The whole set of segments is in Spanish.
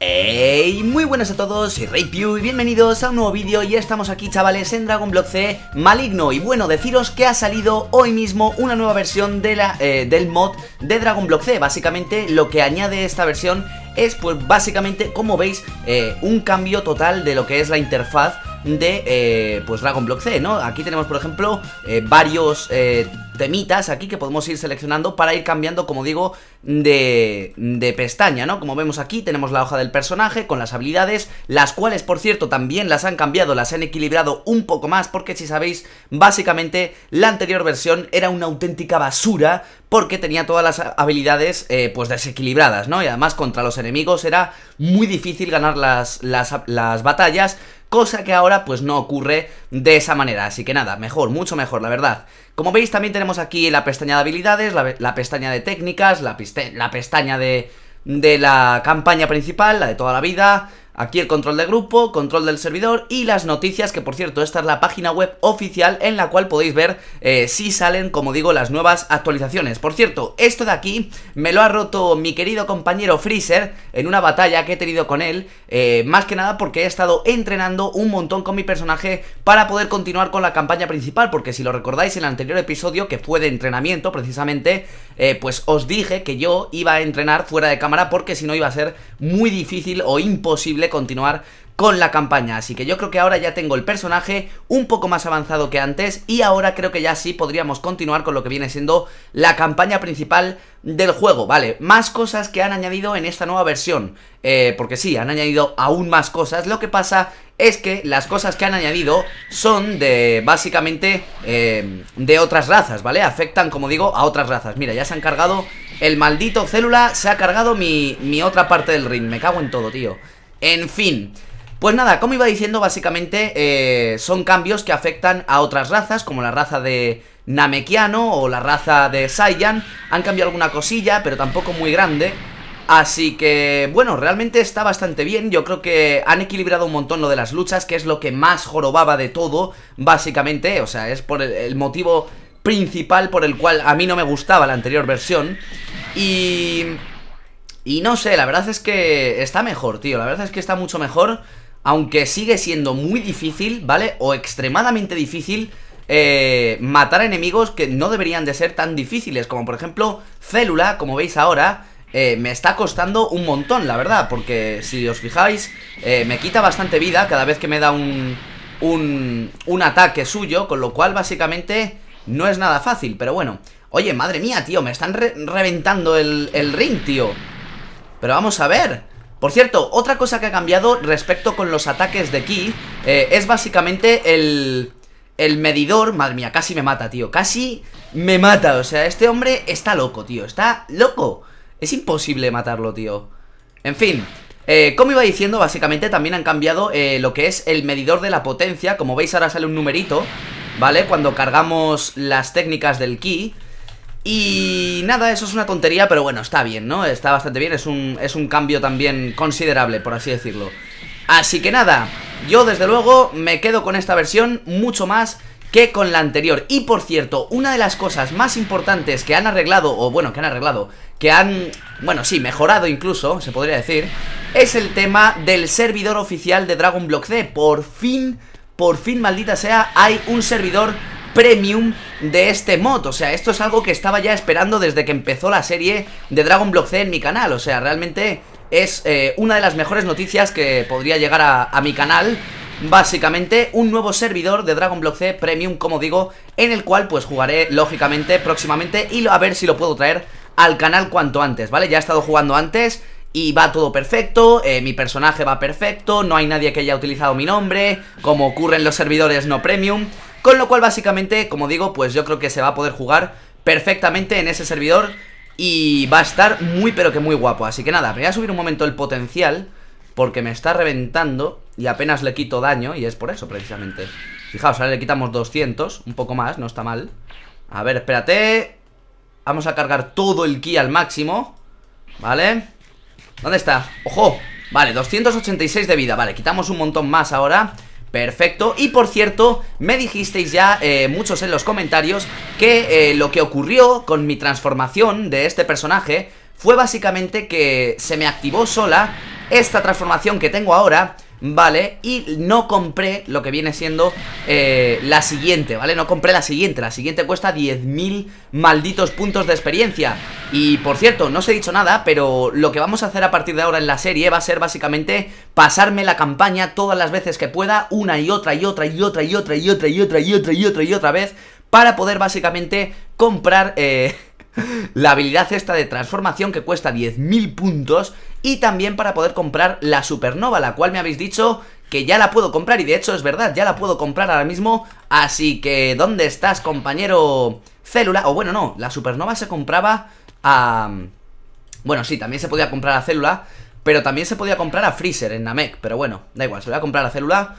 ¡Hey! Muy buenas a todos, soy RayPew y bienvenidos a un nuevo vídeo y estamos aquí chavales en Dragon Block C Maligno y bueno, deciros que ha salido hoy mismo una nueva versión de la, eh, del mod de Dragon Block C Básicamente lo que añade esta versión es pues básicamente como veis eh, un cambio total de lo que es la interfaz de eh, pues Dragon Block C, ¿no? Aquí tenemos, por ejemplo, eh, varios eh, temitas aquí que podemos ir seleccionando para ir cambiando, como digo, de, de pestaña, ¿no? Como vemos aquí, tenemos la hoja del personaje con las habilidades, las cuales, por cierto, también las han cambiado, las han equilibrado un poco más, porque si sabéis, básicamente la anterior versión era una auténtica basura, porque tenía todas las habilidades, pues, desequilibradas, ¿no? Y además contra los enemigos era muy difícil ganar las, las, las batallas, cosa que ahora pues no ocurre de esa manera, así que nada, mejor, mucho mejor, la verdad. Como veis también tenemos aquí la pestaña de habilidades, la, pestaña de técnicas, la, la pestaña de, de la campaña principal, la de toda la vida, Aquí el control de grupo, control del servidor y las noticias, que por cierto, esta es la página web oficial en la cual podéis ver eh, si salen, como digo, las nuevas actualizaciones. Por cierto, esto de aquí me lo ha roto mi querido compañero Freezer en una batalla que he tenido con él, eh, más que nada porque he estado entrenando un montón con mi personaje para poder continuar con la campaña principal, porque si lo recordáis en el anterior episodio, que fue de entrenamiento precisamente, eh, pues os dije que yo iba a entrenar fuera de cámara porque si no iba a ser muy difícil o imposible continuar con la campaña, así que yo creo que ahora ya tengo el personaje un poco más avanzado que antes y ahora creo que ya sí podríamos continuar con lo que viene siendo la campaña principal del juego, vale, más cosas que han añadido en esta nueva versión, eh, porque sí, han añadido aún más cosas, lo que pasa es que las cosas que han añadido son de, básicamente, eh, de otras razas, ¿vale? Afectan, como digo, a otras razas, mira, ya se han cargado, el maldito célula se ha cargado mi, mi otra parte del ring, me cago en todo, tío en fin, pues nada, como iba diciendo, básicamente eh, son cambios que afectan a otras razas, como la raza de Namekiano o la raza de Saiyan. Han cambiado alguna cosilla, pero tampoco muy grande. Así que, bueno, realmente está bastante bien. Yo creo que han equilibrado un montón lo de las luchas, que es lo que más jorobaba de todo, básicamente. O sea, es por el motivo principal por el cual a mí no me gustaba la anterior versión. Y... Y no sé, la verdad es que está mejor, tío. La verdad es que está mucho mejor. Aunque sigue siendo muy difícil, ¿vale? O extremadamente difícil eh, matar enemigos que no deberían de ser tan difíciles. Como por ejemplo, Célula, como veis ahora. Eh, me está costando un montón, la verdad. Porque si os fijáis, eh, me quita bastante vida cada vez que me da un, un, un ataque suyo. Con lo cual, básicamente, no es nada fácil. Pero bueno. Oye, madre mía, tío, me están reventando el, el ring, tío. Pero vamos a ver Por cierto, otra cosa que ha cambiado respecto con los ataques de Ki eh, Es básicamente el... El medidor, madre mía, casi me mata, tío Casi me mata, o sea, este hombre está loco, tío Está loco Es imposible matarlo, tío En fin, eh, como iba diciendo, básicamente también han cambiado eh, lo que es el medidor de la potencia Como veis ahora sale un numerito, ¿vale? Cuando cargamos las técnicas del Ki y nada, eso es una tontería, pero bueno, está bien, ¿no? Está bastante bien, es un, es un cambio también considerable, por así decirlo. Así que nada, yo desde luego me quedo con esta versión mucho más que con la anterior. Y por cierto, una de las cosas más importantes que han arreglado, o bueno, que han arreglado, que han, bueno, sí, mejorado incluso, se podría decir, es el tema del servidor oficial de Dragon Block C. Por fin, por fin, maldita sea, hay un servidor premium de este mod. O sea, esto es algo que estaba ya esperando desde que empezó la serie de Dragon Block C en mi canal. O sea, realmente es eh, una de las mejores noticias que podría llegar a, mi canal. Básicamente, un nuevo servidor de Dragon Block C Premium, como digo, en el cual pues jugaré lógicamente próximamente y a ver si lo puedo traer al canal cuanto antes, ¿vale? Ya he estado jugando antes y va todo perfecto, eh, mi personaje va perfecto, no hay nadie que haya utilizado mi nombre, como ocurre en los servidores no premium. Con lo cual básicamente, como digo, pues yo creo que se va a poder jugar perfectamente en ese servidor y va a estar muy pero que muy guapo. Así que nada, voy a subir un momento el potencial porque me está reventando y apenas le quito daño y es por eso precisamente. Fijaos, ahora le quitamos 200, un poco más, no está mal. A ver, espérate. Vamos a cargar todo el ki al máximo. Vale. ¿Dónde está? ¡Ojo! Vale, 286 de vida. Vale, quitamos un montón más ahora. Perfecto, y por cierto, me dijisteis ya eh, muchos en los comentarios que eh, lo que ocurrió con mi transformación de este personaje fue básicamente que se me activó sola esta transformación que tengo ahora ¿vale? Y no compré lo que viene siendo eh, la siguiente, ¿vale? No compré la siguiente, la siguiente cuesta 10.000 malditos puntos de experiencia Y por cierto, no os he dicho nada, pero lo que vamos a hacer a partir de ahora en la serie va a ser básicamente pasarme la campaña todas las veces que pueda Una y otra y otra y otra y otra y otra y otra y otra y otra y otra, vez para poder básicamente comprar... Eh, la habilidad esta de transformación que cuesta 10.000 puntos y también para poder comprar la supernova, la cual me habéis dicho que ya la puedo comprar y de hecho es verdad, ya la puedo comprar ahora mismo, así que ¿dónde estás compañero célula? O bueno, no, la supernova se compraba a... Bueno, sí, también se podía comprar a célula, pero también se podía comprar a Freezer en Namek, pero bueno, da igual, se lo voy a comprar a célula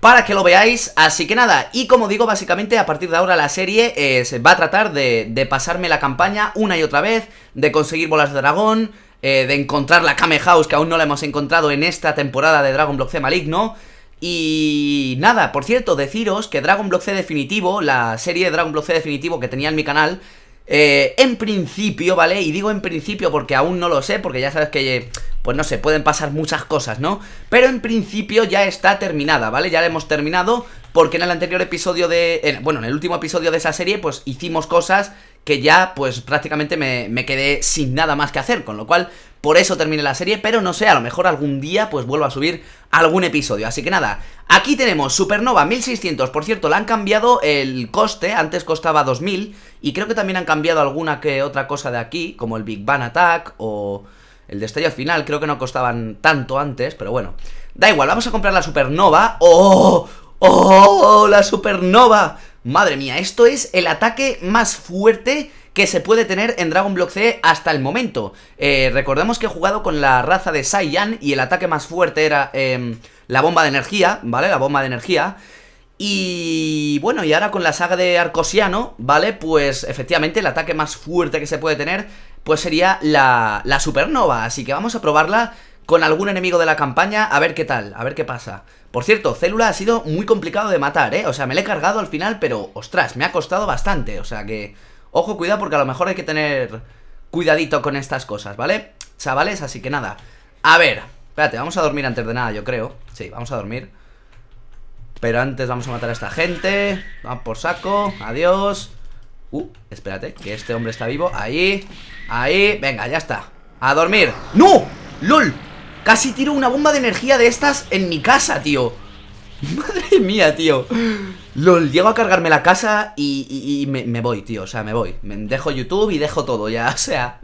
para que lo veáis, así que nada, y como digo, básicamente a partir de ahora la serie eh, se va a tratar de, pasarme la campaña una y otra vez, de conseguir bolas de dragón, eh, de encontrar la Kame House que aún no la hemos encontrado en esta temporada de Dragon Block C Maligno, y nada, por cierto, deciros que Dragon Block C Definitivo, la serie de Dragon Block C Definitivo que tenía en mi canal, eh, en principio, ¿vale? Y digo en principio porque aún no lo sé, porque ya sabes que, pues no sé, pueden pasar muchas cosas, ¿no? Pero en principio ya está terminada, ¿vale? Ya la hemos terminado porque en el anterior episodio de... bueno, en el último episodio de esa serie, pues hicimos cosas que ya, pues prácticamente me, quedé sin nada más que hacer, con lo cual... Por eso terminé la serie, pero no sé, a lo mejor algún día pues vuelvo a subir algún episodio. Así que nada, aquí tenemos Supernova 1600, por cierto, la han cambiado el coste, antes costaba 2000, y creo que también han cambiado alguna que otra cosa de aquí, como el Big Bang Attack o el destello final, creo que no costaban tanto antes, pero bueno. Da igual, vamos a comprar la supernova. ¡Oh! ¡Oh! ¡La supernova! Madre mía, esto es el ataque más fuerte que se puede tener en Dragon Block C hasta el momento. Eh, recordemos que he jugado con la raza de Saiyan y el ataque más fuerte era em, la bomba de energía, ¿vale? La bomba de energía. Y bueno, y ahora con la saga de Arcosiano, ¿vale? Pues efectivamente el ataque más fuerte que se puede tener pues sería la, la supernova. Así que vamos a probarla con algún enemigo de la campaña a ver qué tal, a ver qué pasa. Por cierto, Célula ha sido muy complicado de matar, ¿eh? O sea, me le he cargado al final, pero ostras, me ha costado bastante. O sea que, ojo, cuidado porque a lo mejor hay que tener cuidadito con estas cosas, ¿vale? Chavales, así que nada. A ver, espérate, vamos a dormir antes de nada, yo creo. Sí, vamos a dormir. Pero antes vamos a matar a esta gente Va por saco, adiós Uh, espérate, que este hombre está vivo Ahí, ahí, venga, ya está A dormir, ¡no! ¡Lol! Casi tiro una bomba de energía de estas en mi casa, tío Madre mía, tío LOL, llego a cargarme la casa y, me, voy, tío, o sea, me voy Dejo YouTube y dejo todo ya, o sea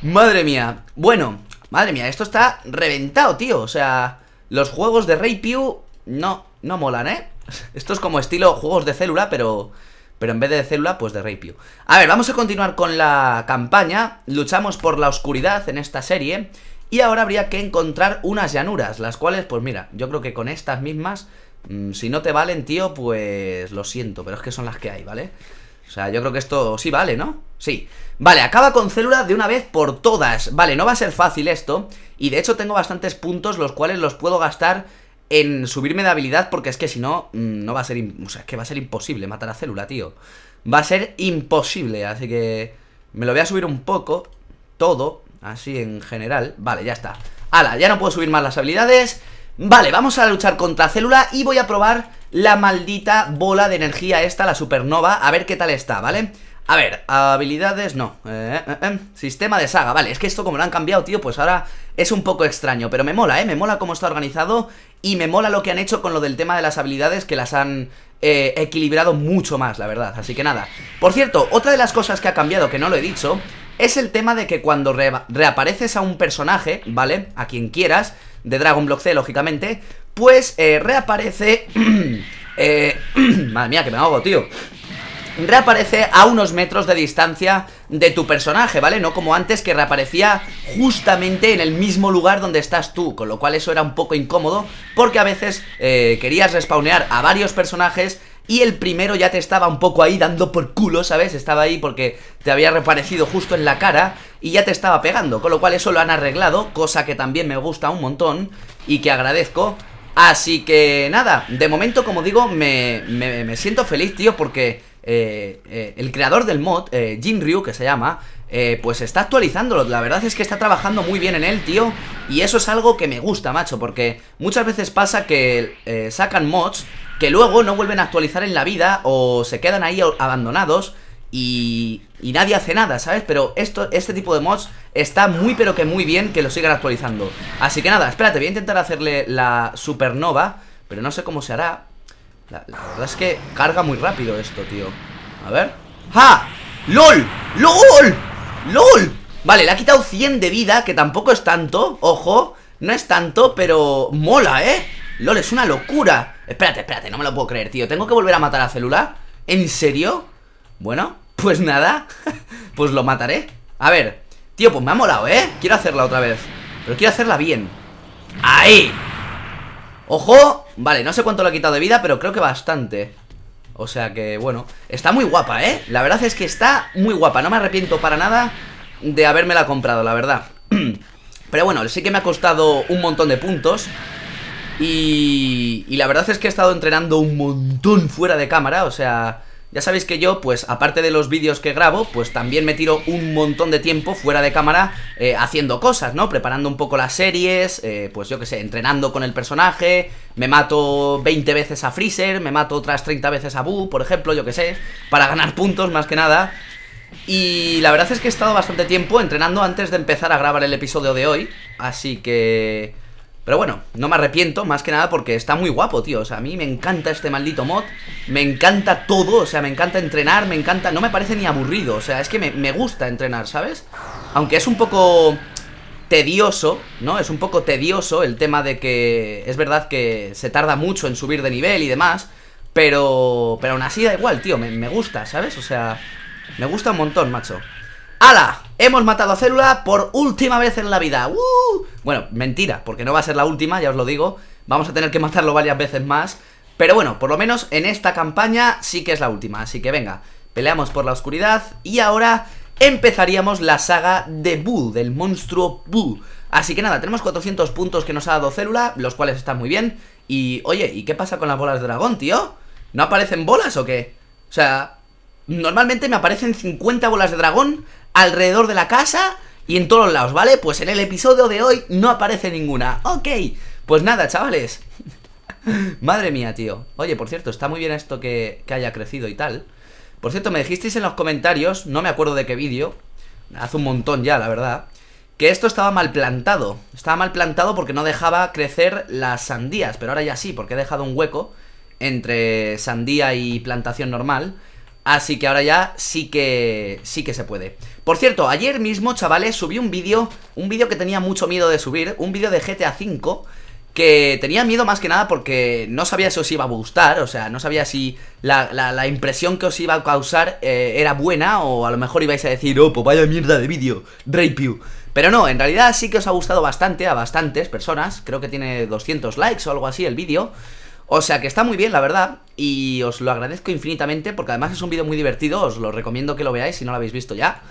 Madre mía Bueno, madre mía, esto está reventado, tío O sea, los juegos de Rey Pew no, no molan, ¿eh? Esto es como estilo juegos de célula, pero... Pero en vez de célula, pues de rapio. A ver, vamos a continuar con la campaña. Luchamos por la oscuridad en esta serie. Y ahora habría que encontrar unas llanuras, las cuales, pues mira, yo creo que con estas mismas, mm, si no te valen, tío, pues lo siento, pero es que son las que hay, ¿vale? O sea, yo creo que esto sí vale, ¿no? Sí. Vale, acaba con célula de una vez por todas. Vale, no va a ser fácil esto. Y de hecho tengo bastantes puntos los cuales los puedo gastar en subirme de habilidad porque es que si no, mm, no va a ser... O sea, es que va a ser imposible matar a Célula, tío. Va a ser imposible, así que me lo voy a subir un poco, todo, así en general. Vale, ya está. ¡Hala! ya no puedo subir más las habilidades. Vale, vamos a luchar contra Célula y voy a probar la maldita bola de energía esta, la supernova, a ver qué tal está, ¿vale? A ver, habilidades no. Eh, eh, eh, Sistema de saga, vale, es que esto como lo han cambiado, tío, pues ahora es un poco extraño, pero me mola, ¿eh? Me mola cómo está organizado y me mola lo que han hecho con lo del tema de las habilidades que las han eh, equilibrado mucho más, la verdad. Así que nada. Por cierto, otra de las cosas que ha cambiado, que no lo he dicho, es el tema de que cuando reapareces a un personaje, ¿vale? A quien quieras, de Dragon Block C, lógicamente, pues eh, reaparece... Eh, madre mía, que me hago, tío reaparece a unos metros de distancia de tu personaje, ¿vale? No como antes que reaparecía justamente en el mismo lugar donde estás tú, con lo cual eso era un poco incómodo porque a veces eh, querías respawnear a varios personajes y el primero ya te estaba un poco ahí dando por culo, ¿sabes? Estaba ahí porque te había reaparecido justo en la cara y ya te estaba pegando, con lo cual eso lo han arreglado, cosa que también me gusta un montón y que agradezco. Así que nada, de momento como digo me, me, me siento feliz, tío, porque eh, eh, el creador del mod, eh, Jinryu, que se llama, pues está actualizándolo. La verdad es que está trabajando muy bien en él, tío. Y eso es algo que me gusta, macho, porque muchas veces pasa que sacan mods que luego no vuelven a actualizar en la vida o se quedan ahí abandonados. Y, y nadie hace nada, ¿sabes? Pero esto, este tipo de mods está muy pero que muy bien que lo sigan actualizando Así que nada, espérate, voy a intentar hacerle la supernova Pero no sé cómo se hará la, verdad es que carga muy rápido esto, tío A ver ¡Ja! ¡Lol! ¡Lol! ¡Lol! Vale, le ha quitado 100 de vida Que tampoco es tanto, ojo No es tanto, pero mola, ¿eh? ¡Lol! Es una locura Espérate, espérate, no me lo puedo creer, tío ¿Tengo que volver a matar a Célula? ¿En serio? Bueno, pues nada Pues lo mataré A ver, tío, pues me ha molado, ¿eh? Quiero hacerla otra vez Pero quiero hacerla bien ¡Ahí! ¡Ojo! Vale, no sé cuánto le ha quitado de vida, pero creo que bastante O sea que, bueno Está muy guapa, ¿eh? La verdad es que está muy guapa No me arrepiento para nada de habérmela comprado, la verdad Pero bueno, sí que me ha costado un montón de puntos y, y la verdad es que he estado entrenando un montón fuera de cámara O sea, ya sabéis que yo, pues aparte de los vídeos que grabo, pues también me tiro un montón de tiempo fuera de cámara eh, haciendo cosas, ¿no? Preparando un poco las series, eh, pues yo que sé, entrenando con el personaje, me mato 20 veces a Freezer, me mato otras 30 veces a Boo, por ejemplo, yo que sé, para ganar puntos más que nada. Y la verdad es que he estado bastante tiempo entrenando antes de empezar a grabar el episodio de hoy, así que... Pero bueno, no me arrepiento, más que nada porque está muy guapo, tío. O sea, a mí me encanta este maldito mod. Me encanta todo, o sea, me encanta entrenar, me encanta... No me parece ni aburrido, o sea, es que me, gusta entrenar, ¿sabes? Aunque es un poco tedioso, ¿no? Es un poco tedioso el tema de que es verdad que se tarda mucho en subir de nivel y demás, pero pero aún así da igual, tío, me, me gusta, ¿sabes? O sea, me gusta un montón, macho. ¡Hala! Hemos matado a Célula por última vez en la vida. ¡Uh! Bueno, mentira, porque no va a ser la última, ya os lo digo. Vamos a tener que matarlo varias veces más. Pero bueno, por lo menos en esta campaña sí que es la última. Así que venga, peleamos por la oscuridad y ahora empezaríamos la saga de Boo, del monstruo Boo. Así que nada, tenemos 400 puntos que nos ha dado Célula, los cuales están muy bien. Y oye, ¿y qué pasa con las bolas de dragón, tío? ¿No aparecen bolas o qué? O sea, normalmente me aparecen 50 bolas de dragón alrededor de la casa y en todos lados, ¿vale? Pues en el episodio de hoy no aparece ninguna. Ok, pues nada, chavales. Madre mía, tío. Oye, por cierto, está muy bien esto que, haya crecido y tal. Por cierto, me dijisteis en los comentarios, no me acuerdo de qué vídeo, hace un montón ya, la verdad, que esto estaba mal plantado. Estaba mal plantado porque no dejaba crecer las sandías, pero ahora ya sí, porque he dejado un hueco entre sandía y plantación normal. Así que ahora ya sí que, sí que se puede. Por cierto, ayer mismo, chavales, subí un vídeo, un vídeo que tenía mucho miedo de subir, un vídeo de GTA V, que tenía miedo más que nada porque no sabía si os iba a gustar, o sea, no sabía si la, impresión que os iba a causar eh, era buena o a lo mejor ibais a decir, oh, pues vaya mierda de vídeo, Rapew. Pero no, en realidad sí que os ha gustado bastante a bastantes personas, creo que tiene 200 likes o algo así el vídeo. O sea que está muy bien, la verdad, y os lo agradezco infinitamente porque además es un vídeo muy divertido, os lo recomiendo que lo veáis si no lo habéis visto ya.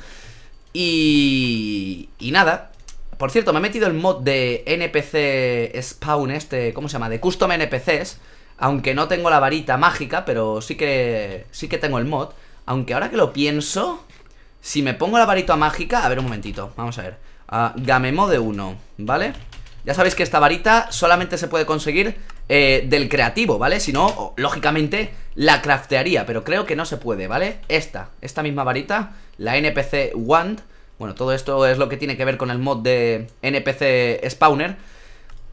Y... y nada, por cierto, me he metido el mod de NPC Spawn este, ¿cómo se llama? De Custom NPCs, aunque no tengo la varita mágica, pero sí que, sí que tengo el mod. Aunque ahora que lo pienso, si me pongo la varita mágica, a ver un momentito, vamos a ver. Uh, ah, Gamemo 1, ¿vale? Ya sabéis que esta varita solamente se puede conseguir eh, del creativo, ¿vale? Si no, lógicamente la craftearía, pero creo que no se puede, ¿vale? Esta, esta misma varita, la NPC Wand. Bueno, todo esto es lo que tiene que ver con el mod de NPC Spawner.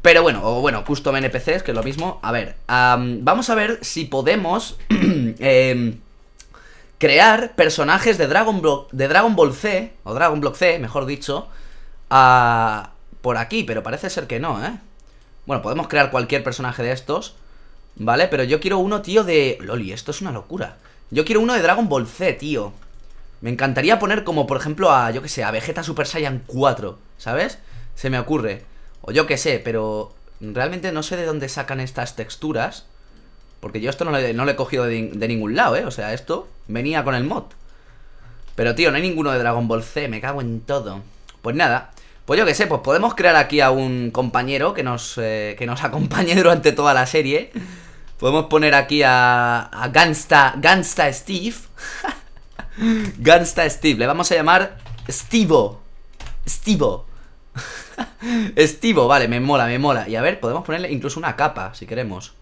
Pero bueno, o bueno, custom NPCs, que es lo mismo. A ver, vamos a ver si podemos em, crear personajes de Dragon, Ball, de Dragon Ball C, o Dragon Block C, mejor dicho, ah, por aquí, pero parece ser que no, ¿eh? Bueno, podemos crear cualquier personaje de estos ¿Vale? Pero yo quiero uno, tío, de... Loli, esto es una locura Yo quiero uno de Dragon Ball Z, tío Me encantaría poner como, por ejemplo, a... Yo que sé, a Vegeta Super Saiyan 4 ¿Sabes? Se me ocurre O yo que sé, pero... Realmente no sé de dónde sacan estas texturas Porque yo esto no, lo he cogido de, de ningún lado, ¿eh? O sea, esto venía con el mod Pero, tío, no hay ninguno de Dragon Ball Z Me cago en todo Pues nada, pues yo qué sé, pues podemos crear aquí a un compañero que nos, eh, nos acompañe durante toda la serie. Podemos poner aquí a, a Gansta, Steve. Gansta Steve, le vamos a llamar steve. steve Estivo, vale, me mola, me mola. Y a ver, podemos ponerle incluso una capa, si queremos.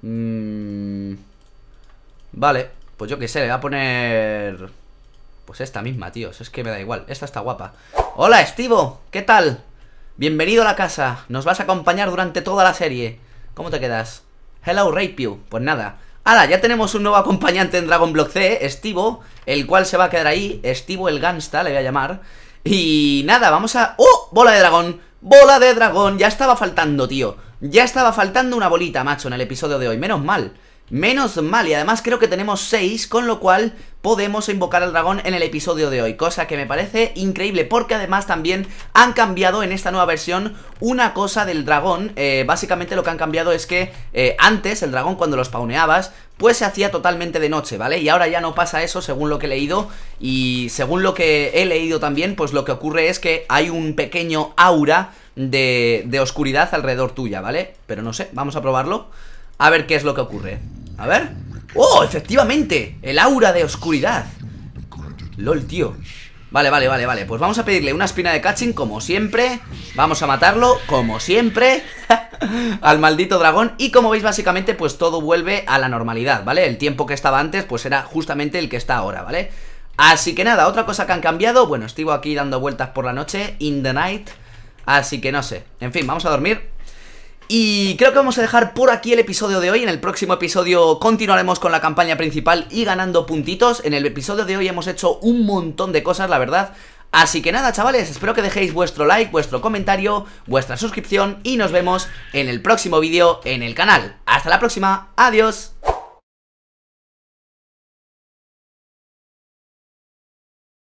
Mm, vale, pues yo qué sé, le voy a poner... Pues esta misma, tíos, es que me da igual. Esta está guapa. Hola, Estivo, ¿qué tal? Bienvenido a la casa, nos vas a acompañar durante toda la serie. ¿Cómo te quedas? Hello, Raypew. Pues nada. ¡Hala! Ya tenemos un nuevo acompañante en Dragon Block C, Estivo, el cual se va a quedar ahí. Estivo el Gangsta, le voy a llamar. Y nada, vamos a... ¡Oh! ¡Bola de dragón! ¡Bola de dragón! Ya estaba faltando, tío. Ya estaba faltando una bolita, macho, en el episodio de hoy. Menos mal. Menos mal, y además creo que tenemos 6, con lo cual podemos invocar al dragón en el episodio de hoy, cosa que me parece increíble, porque además también han cambiado en esta nueva versión una cosa del dragón, eh, básicamente lo que han cambiado es que eh, antes el dragón cuando los spawneabas, pues se hacía totalmente de noche, ¿vale? Y ahora ya no pasa eso según lo que he leído y según lo que he leído también, pues lo que ocurre es que hay un pequeño aura de, de oscuridad alrededor tuya, ¿vale? Pero no sé, vamos a probarlo, a ver qué es lo que ocurre. A ver ¡Oh, efectivamente! El aura de oscuridad LOL, tío Vale, vale, vale, vale Pues vamos a pedirle una espina de catching como siempre Vamos a matarlo como siempre Al maldito dragón Y como veis básicamente pues todo vuelve a la normalidad, ¿vale? El tiempo que estaba antes pues era justamente el que está ahora, ¿vale? Así que nada, otra cosa que han cambiado Bueno, estoy aquí dando vueltas por la noche In the night Así que no sé En fin, vamos a dormir y creo que vamos a dejar por aquí el episodio de hoy. En el próximo episodio continuaremos con la campaña principal y ganando puntitos. En el episodio de hoy hemos hecho un montón de cosas, la verdad. Así que nada, chavales, espero que dejéis vuestro like, vuestro comentario, vuestra suscripción y nos vemos en el próximo vídeo en el canal. Hasta la próxima, adiós.